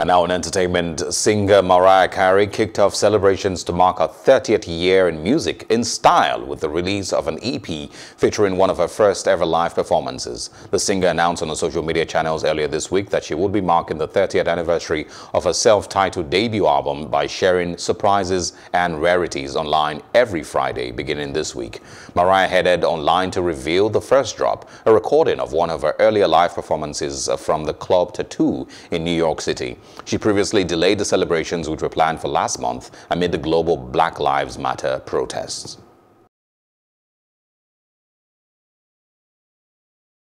And now in entertainment, singer Mariah Carey kicked off celebrations to mark her 30th year in music in style with the release of an EP featuring one of her first ever live performances. The singer announced on her social media channels earlier this week that she would be marking the 30th anniversary of her self-titled debut album by sharing surprises and rarities online every Friday beginning this week. Mariah headed online to reveal the first drop, a recording of one of her earlier live performances from the club Tattoo in New York City. She previously delayed the celebrations which were planned for last month amid the global Black Lives Matter protests.